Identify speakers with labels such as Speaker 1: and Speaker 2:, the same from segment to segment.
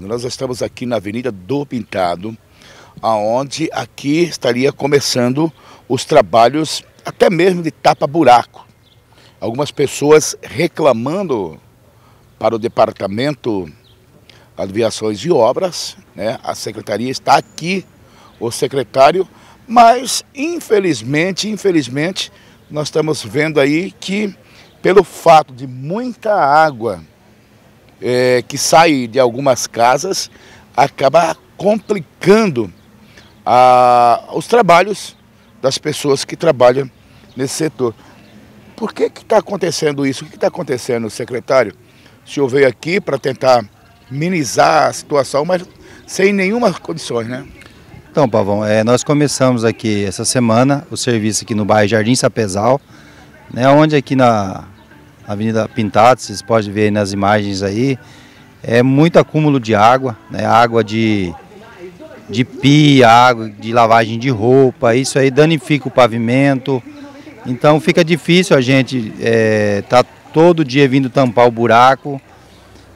Speaker 1: Nós estamos aqui na Avenida do Pintado, aonde aqui estaria começando os trabalhos até mesmo de tapa-buraco. Algumas pessoas reclamando para o departamento Aviações e Obras, né? A secretaria está aqui, o secretário, mas infelizmente, infelizmente, nós estamos vendo aí que pelo fato de muita água é, que sai de algumas casas acaba complicando a, os trabalhos das pessoas que trabalham nesse setor. Por que está acontecendo isso? O que está acontecendo, secretário? O senhor veio aqui para tentar minimizar a situação, mas sem nenhuma condições, né?
Speaker 2: Então, Pavão, é, nós começamos aqui essa semana o serviço aqui no bairro Jardim Sapezal, né, onde aqui na, Avenida Pintado, vocês podem ver aí nas imagens aí. É muito acúmulo de água, né? água de, de pia, água de lavagem de roupa, isso aí danifica o pavimento. Então fica difícil a gente é, tá todo dia vindo tampar o buraco,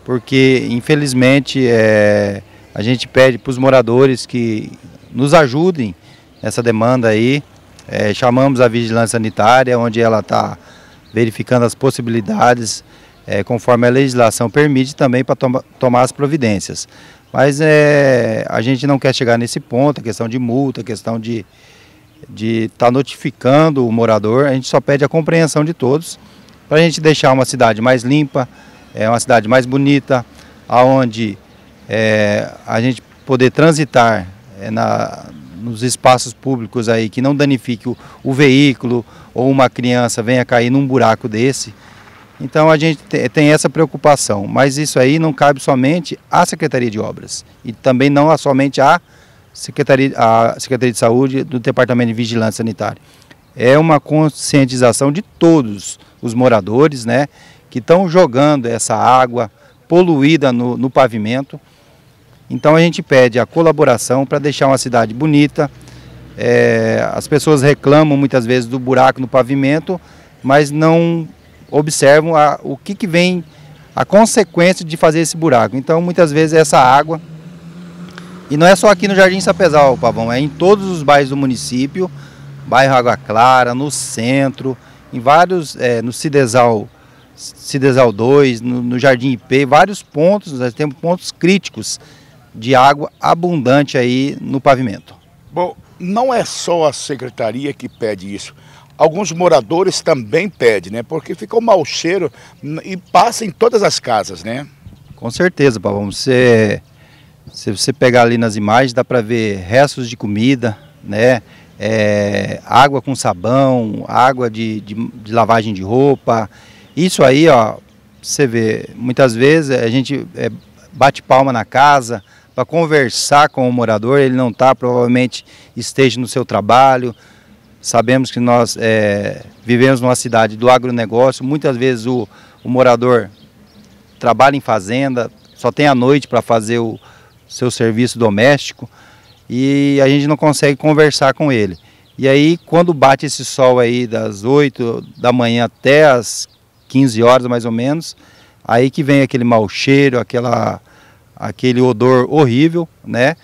Speaker 2: porque infelizmente é, a gente pede para os moradores que nos ajudem nessa demanda aí. É, chamamos a vigilância sanitária, onde ela está verificando as possibilidades, é, conforme a legislação permite, também para toma, tomar as providências. Mas é, a gente não quer chegar nesse ponto, a é questão de multa, a é questão de estar de tá notificando o morador, a gente só pede a compreensão de todos para a gente deixar uma cidade mais limpa, é, uma cidade mais bonita, aonde é, a gente poder transitar é, na, nos espaços públicos aí, que não danifique o, o veículo ou uma criança venha cair num buraco desse. Então a gente tem essa preocupação, mas isso aí não cabe somente à Secretaria de Obras e também não somente à Secretaria, à Secretaria de Saúde do Departamento de Vigilância Sanitária. É uma conscientização de todos os moradores né, que estão jogando essa água poluída no, no pavimento. Então a gente pede a colaboração para deixar uma cidade bonita. É, as pessoas reclamam muitas vezes do buraco no pavimento, mas não observam a, o que, que vem, a consequência de fazer esse buraco. Então muitas vezes essa água, e não é só aqui no Jardim Sapezal, Pavão, é em todos os bairros do município, bairro Água Clara, no centro, em vários, é, no Cidesal Cidesal 2, no, no Jardim IP, vários pontos, nós temos pontos críticos
Speaker 1: de água abundante aí no pavimento. Bom, não é só a secretaria que pede isso. Alguns moradores também pedem, né? Porque fica um mau cheiro e passa em todas as casas, né?
Speaker 2: Com certeza, Pavão. Você, se você pegar ali nas imagens, dá para ver restos de comida, né? É, água com sabão, água de, de, de, lavagem de roupa. Isso aí, ó, você vê, muitas vezes a gente é, bate palma na casa, para conversar com o morador. Ele não está, provavelmente esteja no seu trabalho. Sabemos que nós é, vivemos numa cidade do agronegócio. Muitas vezes o, o morador trabalha em fazenda, só tem a noite para fazer o seu serviço doméstico e a gente não consegue conversar com ele. E aí, quando bate esse sol aí das 8 da manhã até as 15 horas mais ou menos, aí que vem aquele mau cheiro, aquela aquele odor horrível, né?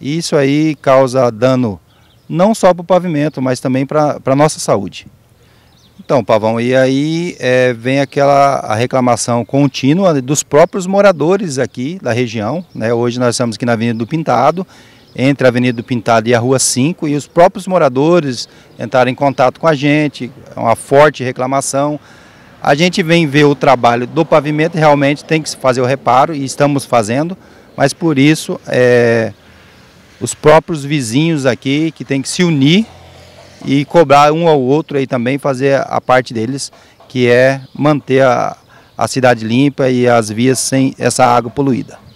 Speaker 2: E isso aí causa dano não só para o pavimento, mas também para a nossa saúde. Então, Pavão, e aí é, vem aquela a reclamação contínua dos próprios moradores aqui da região. Né? Hoje nós estamos aqui na Avenida do Pintado, entre a Avenida do Pintado e a Rua 5, e os próprios moradores entraram em contato com a gente, é uma forte reclamação. A gente vem ver o trabalho do pavimento, realmente tem que se fazer o reparo e estamos fazendo, mas por isso é, os próprios vizinhos aqui que tem que se unir e cobrar um ao outro aí também, fazer a parte deles, que é manter a, a cidade limpa e as vias sem essa água poluída.